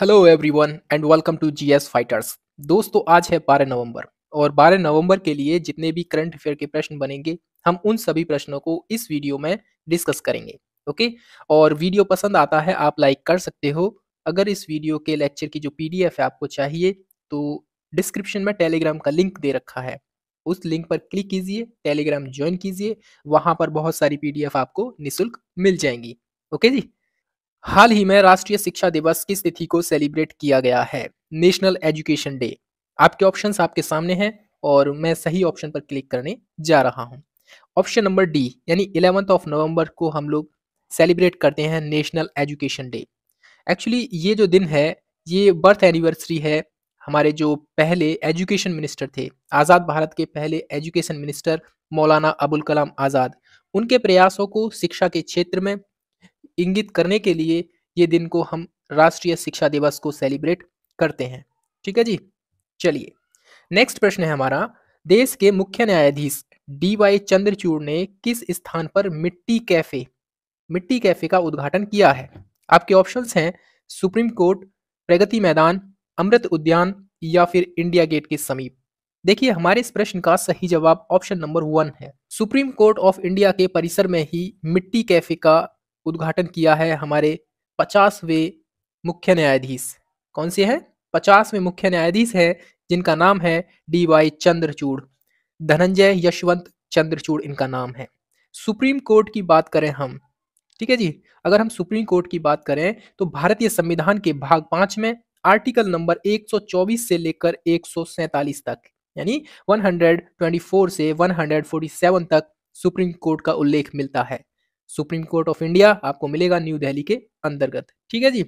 hello everyone and welcome to G S fighters दोस्तों आज है 12 नवंबर और 12 नवंबर के लिए जितने भी करंट अफेयर के प्रश्न बनेंगे हम उन सभी प्रश्नों को इस वीडियो में डिस्कस करेंगे ओके और वीडियो पसंद आता है आप लाइक कर सकते हो अगर इस वीडियो के लेक्चर की जो पीडीएफ है आपको चाहिए तो डिस्क्रिप्शन में टेलीग्राम का लिंक दे रखा है उस लिंक पर क्लिक कीजिए टेलीग्राम ज्वाइन कीजिए वहाँ पर बहुत सारी पी आपको निःशुल्क मिल जाएंगी ओके जी हाल ही में राष्ट्रीय शिक्षा दिवस किस तिथि को सेलिब्रेट किया गया है नेशनल एजुकेशन डे आपके ऑप्शन आपके सामने हैं और मैं सही ऑप्शन पर क्लिक करने जा रहा हूं ऑप्शन नंबर डी यानी इलेवंथ ऑफ नवंबर को हम लोग सेलिब्रेट करते हैं नेशनल एजुकेशन डे एक्चुअली ये जो दिन है ये बर्थ एनिवर्सरी है हमारे जो पहले एजुकेशन मिनिस्टर थे आज़ाद भारत के पहले एजुकेशन मिनिस्टर मौलाना अबुल कलाम आज़ाद उनके प्रयासों को शिक्षा के क्षेत्र में इंगित करने के लिए ये दिन को हम राष्ट्रीय शिक्षा दिवस को सेलिब्रेट करते हैं ठीक है जी चलिए नेक्स्ट प्रश्न है हमारा देश के मुख्य न्यायाधीश डी वाई चंद्रचूड़ ने किस स्थान पर मिट्टी कैफे मिट्टी कैफे का उद्घाटन किया है आपके ऑप्शंस हैं सुप्रीम कोर्ट प्रगति मैदान अमृत उद्यान या फिर इंडिया गेट के समीप देखिए हमारे इस प्रश्न का सही जवाब ऑप्शन नंबर वन है सुप्रीम कोर्ट ऑफ इंडिया के परिसर में ही मिट्टी कैफे का उद्घाटन किया है हमारे पचासवें मुख्य न्यायाधीश कौन से हैं पचासवें मुख्य न्यायाधीश हैं जिनका नाम है डी वाई चंद्रचूड़ धनंजय यशवंत चंद्रचूड़ इनका नाम है सुप्रीम कोर्ट की बात करें हम ठीक है जी अगर हम सुप्रीम कोर्ट की बात करें तो भारतीय संविधान के भाग पांच में आर्टिकल नंबर 124 से लेकर एक तक यानी 124 से 147 तक सुप्रीम कोर्ट का उल्लेख मिलता है सुप्रीम कोर्ट ऑफ इंडिया आपको मिलेगा न्यू दिल्ली के अंतर्गत ठीक है जी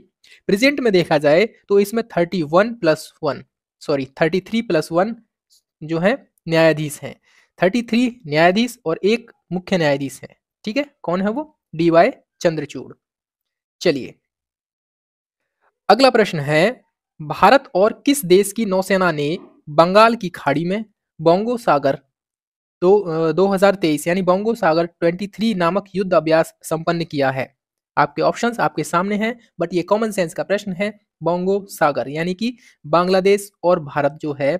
प्रेजेंट में देखा जाए तो इसमें thirty one plus one sorry thirty three plus one जो है न्यायाधीश हैं थर्टी थ्री न्यायाधीश और एक मुख्य न्यायाधीश है ठीक है कौन है वो डी वाई चंद्रचूड़ चलिए अगला प्रश्न है भारत और किस देश की नौसेना ने बंगाल की खाड़ी में बोंगो सागर दो तेईस यानी बोंगो सागर 23 नामक युद्ध अभ्यास संपन्न किया है आपके ऑप्शंस आपके सामने हैं बट ये कॉमन सेंस का प्रश्न है बोंगो सागर यानी कि बांग्लादेश और भारत जो है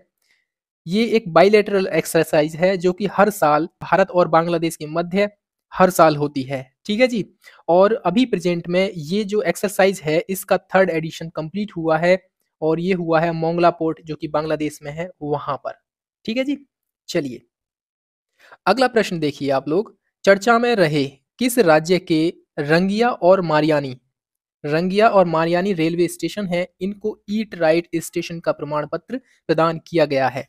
ये एक बाइलेटरल एक्सरसाइज है जो कि हर साल भारत और बांग्लादेश के मध्य हर साल होती है ठीक है जी और अभी प्रेजेंट में ये जो एक्सरसाइज है इसका थर्ड एडिशन कंप्लीट हुआ है और ये हुआ है मोंगला पोर्ट जो कि बांग्लादेश में है वहां पर ठीक है जी चलिए अगला प्रश्न देखिए आप लोग चर्चा में रहे किस राज्य के रंगिया और मारियानी रंगिया और मारियानी रेलवे स्टेशन है इनको ईट राइट स्टेशन का प्रमाण पत्र प्रदान किया गया है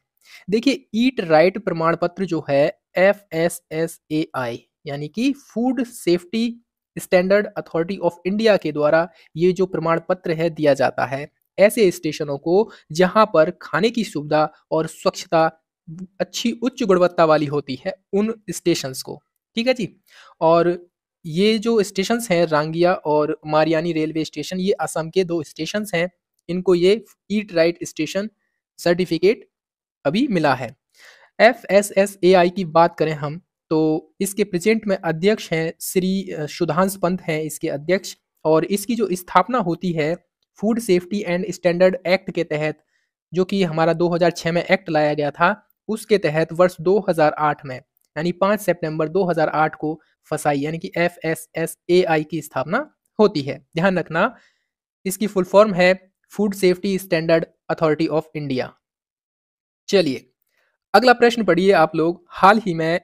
देखिए ईट राइट प्रमाण पत्र जो है F S S A I यानी कि food safety standard authority of India के द्वारा ये जो प्रमाण पत्र है दिया जाता है ऐसे स्टेशनों को जहां पर खाने की सुविधा और स्वच्छता अच्छी उच्च गुणवत्ता वाली होती है उन स्टेशन को ठीक है जी और ये जो स्टेशन हैं रांगिया और मारियानी रेलवे स्टेशन ये असम के दो स्टेशन हैं इनको ये ईट राइट स्टेशन सर्टिफिकेट अभी मिला है F S S A I की बात करें हम तो इसके प्रेजेंट में अध्यक्ष हैं श्री सुधांश पंत हैं इसके अध्यक्ष और इसकी जो स्थापना होती है food safety and standard act के तहत जो कि हमारा 2006 में एक्ट लाया गया था उसके तहत वर्ष 2008 में यानी 5 सितंबर 2008 को फसाई यानी कि F S S A I की स्थापना होती है ध्यान रखना इसकी फुल फॉर्म है food safety standard authority of India चलिए अगला प्रश्न पढ़िए आप लोग हाल ही में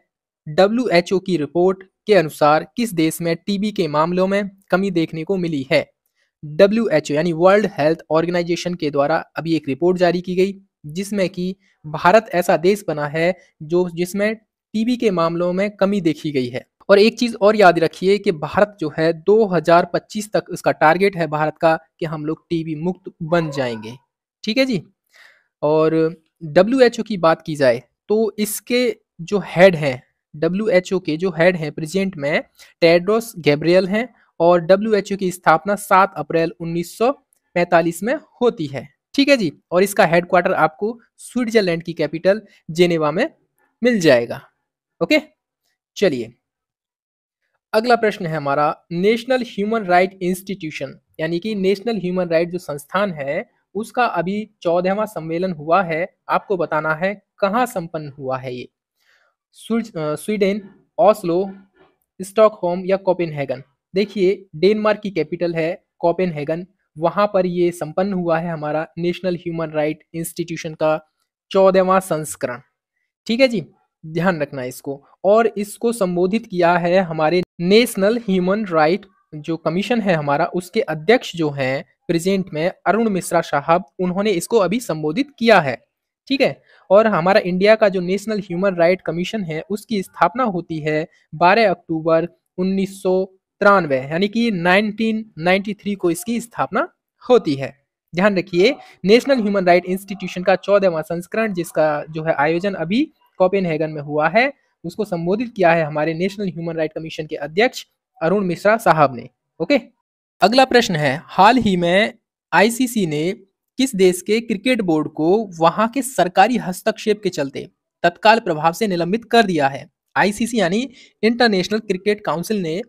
डब्ल्यू की रिपोर्ट के अनुसार किस देश में टीबी के मामलों में कमी देखने को मिली है डब्ल्यू यानी वर्ल्ड हेल्थ ऑर्गेनाइजेशन के द्वारा अभी एक रिपोर्ट जारी की गई जिसमें कि भारत ऐसा देश बना है जो जिसमें टीबी के मामलों में कमी देखी गई है और एक चीज़ और याद रखिए कि भारत जो है 2025 तक उसका टारगेट है भारत का कि हम लोग टीबी मुक्त बन जाएंगे ठीक है जी और डब्ल्यू की बात की जाए तो इसके जो हेड हैं डब्ल्यू के जो हेड हैं प्रेजेंट में टेड्रोस गैब्रियल हैं और डब्ल्यू की स्थापना 7 अप्रैल 1945 में होती है ठीक है जी और इसका हेडक्वार्टर आपको स्विट्जरलैंड की कैपिटल जेनेवा में मिल जाएगा ओके चलिए अगला प्रश्न है हमारा नेशनल ह्यूमन राइट इंस्टीट्यूशन यानी कि नेशनल ह्यूमन राइट जो संस्थान है उसका अभी चौदहवा सम्मेलन हुआ है आपको बताना है कहाँ संपन्न हुआ है ये स्वीडन ऑस्लो स्टॉकहोम या कोपेनहेगन देखिए डेनमार्क की कैपिटल है कोपेनहेगन वहाँ पर ये संपन्न हुआ है हमारा नेशनल ह्यूमन राइट इंस्टीट्यूशन का चौदहवा संस्करण ठीक है जी ध्यान रखना इसको और इसको संबोधित किया है हमारे नेशनल ह्यूमन राइट जो कमीशन है हमारा उसके अध्यक्ष जो हैं प्रेजेंट में अरुण मिश्रा साहब उन्होंने इसको अभी संबोधित किया है ठीक है और हमारा इंडिया का जो नेशनल ह्यूमन राइट कमीशन है उसकी स्थापना होती है 12 अक्टूबर उन्नीस तिरानवे यानी कि 1993 को इसकी स्थापना होती है ध्यान रखिए नेशनल ह्यूमन राइट इंस्टीट्यूशन का चौदहवा संस्करण जिसका जो है आयोजन अभी कोपेनहेगन में हुआ है उसको संबोधित किया है हमारे नेशनल ह्यूमन राइट कमीशन के अध्यक्ष अरुण मिश्रा साहब ने ओके अगला प्रश्न है हाल ही में आईसीसी ने किस देश के क्रिकेट बोर्ड को वहां के सरकारी हस्तक्षेप के चलते तत्काल प्रभाव से निलंबित कर दिया है आईसीसी यानी इंटरनेशनल क्रिकेट काउंसिल ने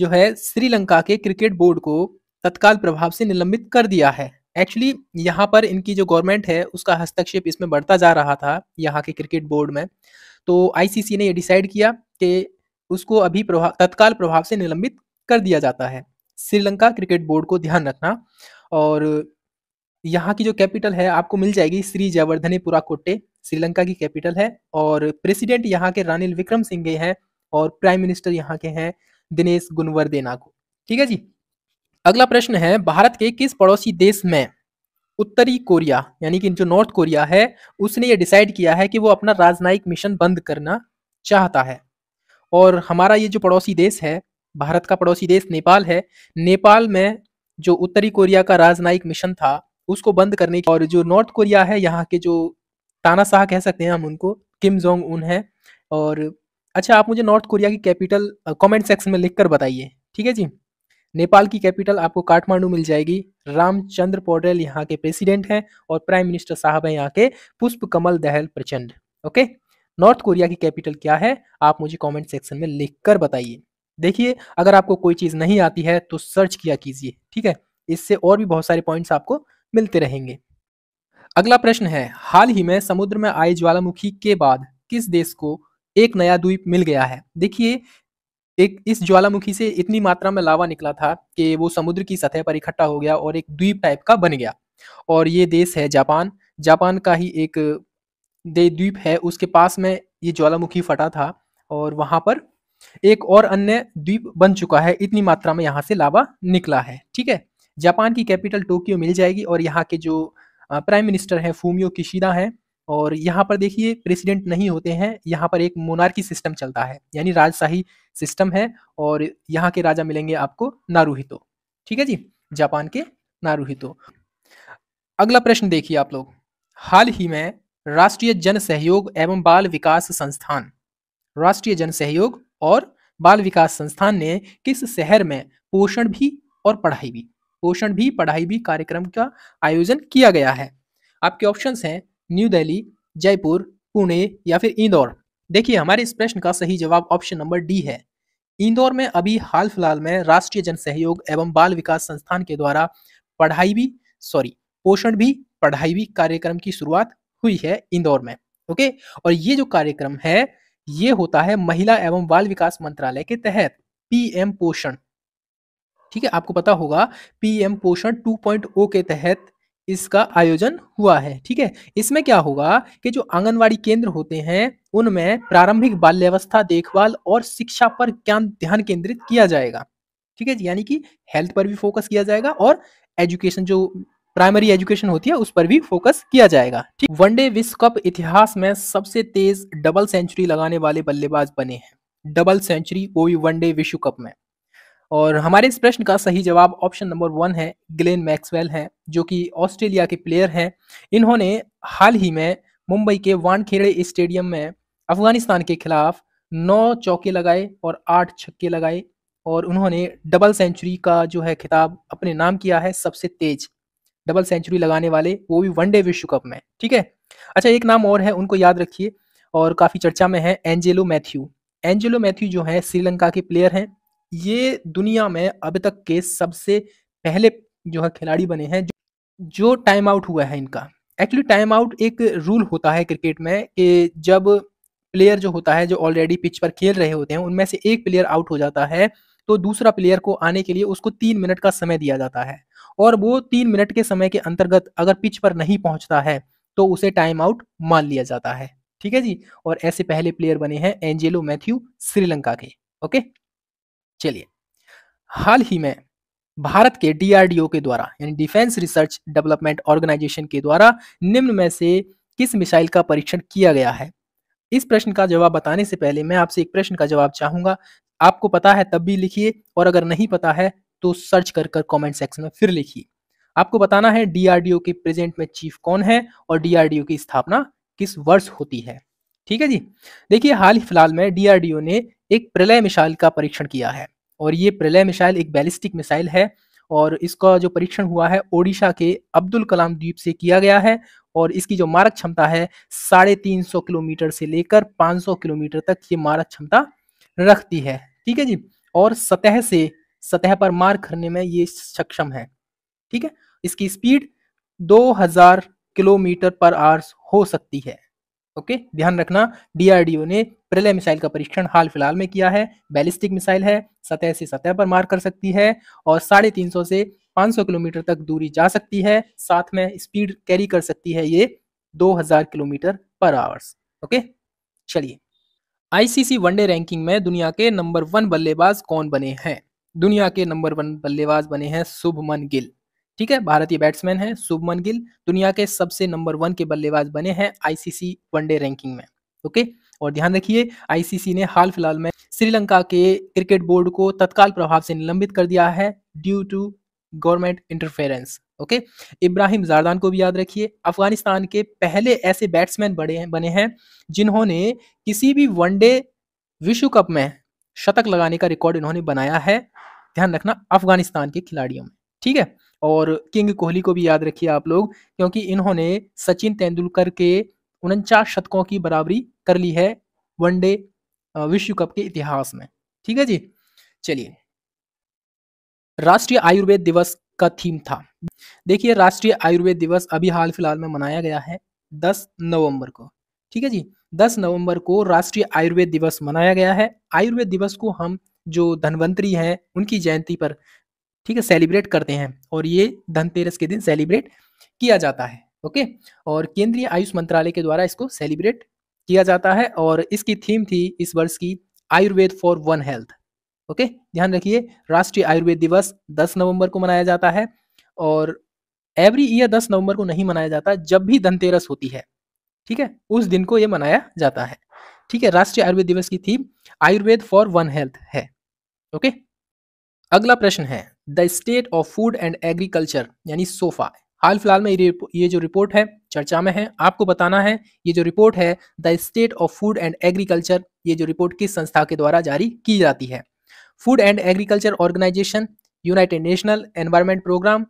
जो है श्रीलंका के क्रिकेट बोर्ड को तत्काल प्रभाव से निलंबित कर दिया है एक्चुअली यहाँ पर इनकी जो गवर्नमेंट है उसका हस्तक्षेप इसमें बढ़ता जा रहा था यहाँ के क्रिकेट बोर्ड में तो आईसीसी ने ये डिसाइड किया कि उसको अभी प्रभाव तत्काल प्रभाव से निलंबित कर दिया जाता है श्रीलंका क्रिकेट बोर्ड को ध्यान रखना और यहाँ की जो कैपिटल है आपको मिल जाएगी श्री जयवर्धनेपुरा कोट्टे श्रीलंका की कैपिटल है और प्रेसिडेंट यहाँ के रानिल विक्रम सिंघे हैं और प्राइम मिनिस्टर यहाँ के हैं दिनेश देना को ठीक है जी अगला प्रश्न है भारत के किस पड़ोसी देश में उत्तरी कोरिया यानी कि जो नॉर्थ कोरिया है उसने ये डिसाइड किया है कि वो अपना राजनयिक मिशन बंद करना चाहता है और हमारा ये जो पड़ोसी देश है भारत का पड़ोसी देश नेपाल है नेपाल में जो उत्तरी कोरिया का राजनयिक मिशन था उसको बंद करने की और जो नॉर्थ कोरिया है यहाँ के जो तानाशाह कह सकते हैं हम उनको किम जोंग उन है और अच्छा आप मुझे नॉर्थ कोरिया की कैपिटल कमेंट सेक्शन में लिखकर बताइए ठीक है जी नेपाल की कैपिटल आपको काठमांडू मिल जाएगी रामचंद्र पौडेल यहाँ के प्रेसिडेंट हैं और प्राइम मिनिस्टर साहब हैं यहाँ के पुष्प Kamal Dahal Prachanda okay North Korea की कैपिटल क्या है आप मुझे कमेंट सेक्शन में लिख कर बताइए देखिए अगर आपको कोई चीज़ नहीं आती है तो सर्च किया कीजिए ठीक है इससे और भी बहुत सारे पॉइंट्स आपको मिलते रहेंगे अगला प्रश्न है हाल ही में समुद्र में आए ज्वालामुखी के बाद किस देश को एक नया द्वीप मिल गया है देखिए एक इस ज्वालामुखी से इतनी मात्रा में लावा निकला था कि वो समुद्र की सतह पर इकट्ठा हो गया और एक द्वीप टाइप का बन गया और ये देश है जापान जापान का ही एक द्वीप है उसके पास में ये ज्वालामुखी फटा था और वहां पर एक और अन्य द्वीप बन चुका है इतनी मात्रा में यहाँ से लावा निकला है ठीक है जापान की कैपिटल टोक्यो मिल जाएगी और यहाँ के जो प्राइम मिनिस्टर है फूमियो किशिदा है और यहाँ पर देखिए प्रेसिडेंट नहीं होते हैं यहाँ पर एक मोनार्की सिस्टम चलता है यानी राजशाही सिस्टम है और यहाँ के राजा मिलेंगे आपको नारूहितो ठीक है जी जापान के नारूहितो अगला प्रश्न देखिए आप लोग हाल ही में राष्ट्रीय जन सहयोग एवं बाल विकास संस्थान राष्ट्रीय जन सहयोग और बाल विकास संस्थान ने किस शहर में पोषण भी और पढ़ाई भी पोषण भी पढ़ाई भी कार्यक्रम का आयोजन किया गया है आपके ऑप्शंस हैं न्यू दिल्ली जयपुर पुणे या फिर इंदौर देखिए हमारे इस प्रश्न का सही जवाब ऑप्शन नंबर डी है इंदौर में अभी हाल फिलहाल में राष्ट्रीय जन सहयोग एवं बाल विकास संस्थान के द्वारा पढ़ाई भी सॉरी पोषण भी पढ़ाई भी कार्यक्रम की शुरुआत हुई है इंदौर में ओके और ये जो कार्यक्रम है ये होता है महिला एवं बाल विकास मंत्रालय के तहत पीएम पोषण ठीक है आपको पता होगा पीएम पोषण 2.0 के तहत इसका आयोजन हुआ है ठीक है इसमें क्या होगा कि जो आंगनवाड़ी केंद्र होते हैं उनमें प्रारंभिक बाल्यावस्था देखभाल और शिक्षा पर ज्ञान ध्यान केंद्रित किया जाएगा ठीक है यानी कि हेल्थ पर भी फोकस किया जाएगा और एजुकेशन जो प्राइमरी एजुकेशन होती है उस पर भी फोकस किया जाएगा ठीक वनडे विश्व कप इतिहास में सबसे तेज डबल सेंचुरी लगाने वाले बल्लेबाज बने हैं डबल सेंचुरी वो भी वनडे विश्व कप में और हमारे इस प्रश्न का सही जवाब ऑप्शन नंबर वन है ग्लेन मैक्सवेल हैं जो कि ऑस्ट्रेलिया के प्लेयर हैं इन्होंने हाल ही में मुंबई के वानखेड़े स्टेडियम में अफगानिस्तान के खिलाफ नौ चौके लगाए और आठ छक्के लगाए और उन्होंने डबल सेंचुरी का जो है खिताब अपने नाम किया है सबसे तेज डबल सेंचुरी लगाने वाले वो भी वनडे विश्व कप में ठीक है अच्छा एक नाम और है उनको याद रखिए और काफ़ी चर्चा में है एंजेलो मैथ्यू एंजेलो मैथ्यू जो है श्रीलंका के प्लेयर हैं ये दुनिया में अब तक के सबसे पहले जो है खिलाड़ी बने हैं जो टाइम आउट हुआ है इनका एक्चुअली टाइम आउट एक रूल होता है क्रिकेट में कि जब प्लेयर जो होता है जो ऑलरेडी पिच पर खेल रहे होते हैं उनमें से एक प्लेयर आउट हो जाता है तो दूसरा प्लेयर को आने के लिए उसको तीन मिनट का समय दिया जाता है और वो तीन मिनट के समय के अंतर्गत अगर पिच पर नहीं पहुंचता है तो उसे टाइम आउट मान लिया जाता है ठीक है जी और ऐसे पहले प्लेयर बने हैं एंजेलो मैथ्यू श्रीलंका के ओके चलिए हाल ही में भारत के डीआरडीओ के द्वारा यानी डिफेंस रिसर्च डेवलपमेंट ऑर्गेनाइजेशन के द्वारा निम्न में से किस मिसाइल का परीक्षण किया गया है इस प्रश्न का जवाब बताने से पहले मैं आपसे एक प्रश्न का जवाब चाहूंगा आपको पता है तब भी लिखिए और अगर नहीं पता है तो सर्च कर कर कॉमेंट सेक्शन में फिर लिखिए आपको बताना है डीआरडीओ के प्रेजेंट में चीफ कौन है और डीआरडीओ की स्थापना किस वर्ष होती है ठीक है जी देखिए हाल ही फिलहाल में डीआरडीओ ने एक प्रलय मिसाइल का परीक्षण किया है और ये प्रलय मिसाइल एक बैलिस्टिक मिसाइल है और इसका जो परीक्षण हुआ है ओडिशा के अब्दुल कलाम द्वीप से किया गया है और इसकी जो मारक क्षमता है साढ़े तीन सौ किलोमीटर से लेकर सौ किलोमीटर तक ये मारक क्षमता रखती है ठीक है जी और सतह से सतह पर मार करने में ये सक्षम है ठीक है इसकी स्पीड 2000 किलोमीटर पर आवर्स हो सकती है ओके ध्यान रखना डीआरडीओ ने प्रलय मिसाइल का परीक्षण हाल फिलहाल में किया है बैलिस्टिक मिसाइल है सतह से सतह पर मार कर सकती है और साढ़े तीन सौ से सौ किलोमीटर तक दूरी जा सकती है साथ में स्पीड कैरी कर सकती है ये दो हजार किलोमीटर पर आवर्स ओके चलिए आईसीसी वनडे रैंकिंग में दुनिया के नंबर वन बल्लेबाज कौन बने हैं दुनिया के नंबर वन बल्लेबाज बने हैं शुभमन गिल ठीक है भारतीय बैट्समैन है शुभमन गिल दुनिया के सबसे नंबर वन के बल्लेबाज बने हैं आईसीसी वनडे रैंकिंग में ओके और ध्यान रखिए आईसीसी ने हाल फिलहाल में श्रीलंका के क्रिकेट बोर्ड को तत्काल प्रभाव से निलंबित कर दिया है due to government interference okay Ibrahim Zadran को भी याद रखिए अफगानिस्तान के पहले ऐसे बैट्समैन बड़े हैं बने हैं जिन्होंने किसी भी वनडे विश्व कप में शतक लगाने का रिकॉर्ड इन्होंने बनाया है ध्यान रखना अफगानिस्तान के खिलाड़ियों में ठीक है और किंग कोहली को भी याद रखिए आप लोग क्योंकि इन्होंने सचिन तेंदुलकर के उनचास शतकों की बराबरी कर ली है वनडे विश्व कप के इतिहास में ठीक है जी चलिए राष्ट्रीय आयुर्वेद दिवस का थीम था देखिए राष्ट्रीय आयुर्वेद दिवस अभी हाल फिलहाल में मनाया गया है 10 नवंबर को ठीक है जी 10 नवंबर को राष्ट्रीय आयुर्वेद दिवस मनाया गया है आयुर्वेद दिवस को हम जो धनवंतरी हैं उनकी जयंती पर ठीक है सेलिब्रेट करते हैं और ये धनतेरस के दिन सेलिब्रेट किया जाता है ओके और केंद्रीय आयुष मंत्रालय के द्वारा इसको सेलिब्रेट किया जाता है और इसकी थीम थी इस वर्ष की Ayurveda for one health okay ध्यान रखिए राष्ट्रीय आयुर्वेद दिवस 10 नवंबर को मनाया जाता है और एवरी ईयर 10 नवंबर को नहीं मनाया जाता जब भी धनतेरस होती है ठीक है उस दिन को ये मनाया जाता है ठीक है राष्ट्रीय आयुर्वेद दिवस की theme Ayurveda for one health है ओके अगला प्रश्न है the state of food and agriculture यानी सोफा हाल फिलहाल में ये जो रिपोर्ट है चर्चा में है आपको बताना है ये जो रिपोर्ट है the state of food and agriculture ये जो रिपोर्ट किस संस्था के द्वारा जारी की जाती है food and agriculture organisation united national environment programme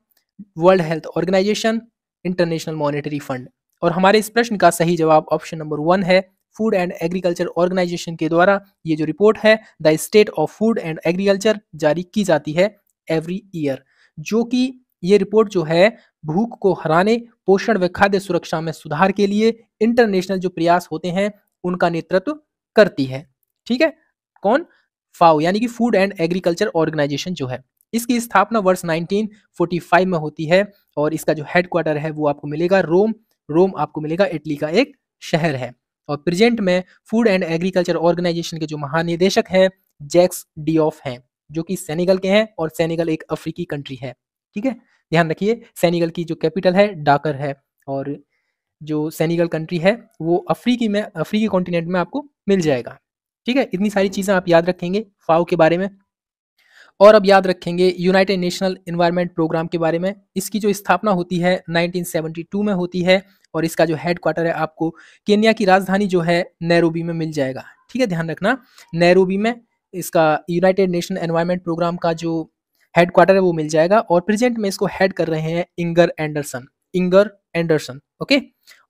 world health organisation international monetary fund और हमारे इस प्रश्न का सही जवाब ऑप्शन नंबर वन है फूड एंड एग्रीकल्चर ऑर्गेनाइजेशन के द्वारा ये जो रिपोर्ट है the state of food and agriculture जारी की जाती है एवरी ईयर जो कि ये रिपोर्ट जो है भूख को हराने पोषण व खाद्य सुरक्षा में सुधार के लिए इंटरनेशनल जो प्रयास होते हैं उनका नेतृत्व करती है ठीक है कौन फाओ यानी कि फूड एंड एग्रीकल्चर ऑर्गेनाइजेशन जो है इसकी स्थापना वर्ष 1945 में होती है और इसका जो हेडक्वार्टर है वो आपको मिलेगा रोम रोम आपको मिलेगा इटली का एक शहर है और प्रेजेंट में फूड एंड एग्रीकल्चर ऑर्गेनाइजेशन के जो महानिदेशक हैं जैक्स ऑफ हैं जो कि सेनेगल के हैं और सेनेगल एक अफ्रीकी कंट्री है ठीक है ध्यान रखिए सैनिगल की जो कैपिटल है डाकर है और जो सैनिगल कंट्री है वो अफ्रीकी में अफ्रीकी कॉन्टिनेंट में आपको मिल जाएगा ठीक है इतनी सारी चीज़ें आप याद रखेंगे फाओ के बारे में और अब याद रखेंगे यूनाइटेड नेशनल इन्वायरमेंट प्रोग्राम के बारे में इसकी जो स्थापना होती है 1972 में होती है और इसका जो हेड क्वार्टर है आपको केन्या की राजधानी जो है नैरोबी में मिल जाएगा ठीक है ध्यान रखना नैरोबी में इसका यूनाइटेड नेशन एनवायरमेंट प्रोग्राम का जो हेडक्वार्टर है वो मिल जाएगा और प्रेजेंट में इसको हेड कर रहे हैं Inger Andersen Inger Andersen okay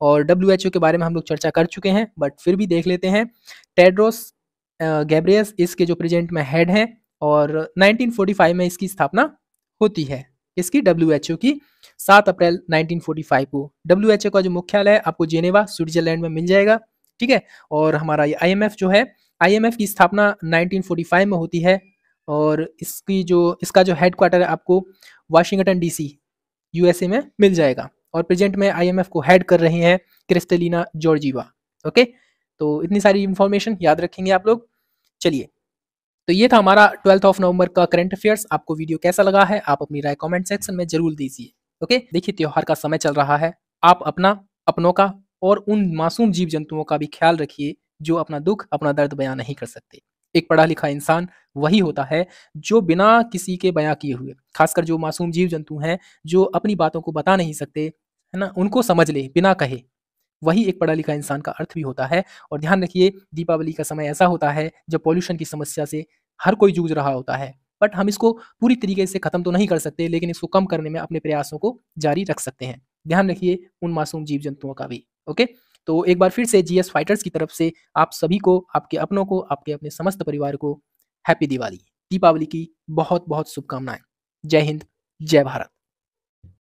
और डब्ल्यू के बारे में हम लोग चर्चा कर चुके हैं बट फिर भी देख लेते हैं टेड्रोस गैब्रियस इसके जो प्रेजेंट में हेड हैं और 1945 में इसकी स्थापना होती है इसकी डब्ल्यू की सात अप्रैल 1945 को डब्ल्यू का जो मुख्यालय है आपको जेनेवा स्विट्जरलैंड में मिल जाएगा ठीक है और हमारा ये एफ जो है एफ की स्थापना फाइव में होती है और इसकी जो इसका जो हेड क्वार्टर है आपको वाशिंगटन डीसी यूएसए में मिल जाएगा और प्रेजेंट में आईएमएफ को हेड कर रहे हैं क्रिस्टलिना जॉर्जीवा ओके तो इतनी सारी इन्फॉर्मेशन याद रखेंगे आप लोग चलिए तो ये था हमारा ट्वेल्थ ऑफ नवंबर का करंट अफेयर्स आपको वीडियो कैसा लगा है आप अपनी राय कमेंट सेक्शन में जरूर दीजिए ओके देखिए त्योहार का समय चल रहा है आप अपना अपनों का और उन मासूम जीव जंतुओं का भी ख्याल रखिए जो अपना दुख अपना दर्द बयां नहीं कर सकते एक पढ़ा लिखा इंसान वही होता है जो बिना किसी के बयां किए हुए खासकर जो मासूम जीव जंतु हैं जो अपनी बातों को बता नहीं सकते है ना उनको समझ ले बिना कहे वही एक पढ़ा लिखा इंसान का अर्थ भी होता है और ध्यान रखिए दीपावली का समय ऐसा होता है जब पॉल्यूशन की समस्या से हर कोई जूझ रहा होता है बट हम इसको पूरी तरीके से ख़त्म तो नहीं कर सकते लेकिन इसको कम करने में अपने प्रयासों को जारी रख सकते हैं ध्यान रखिए उन मासूम जीव जंतुओं का भी ओके तो एक बार फिर से जीएस फाइटर्स की तरफ से आप सभी को आपके अपनों को आपके अपने समस्त परिवार को हैप्पी दिवाली दीपावली की बहुत बहुत शुभकामनाएं जय हिंद जय भारत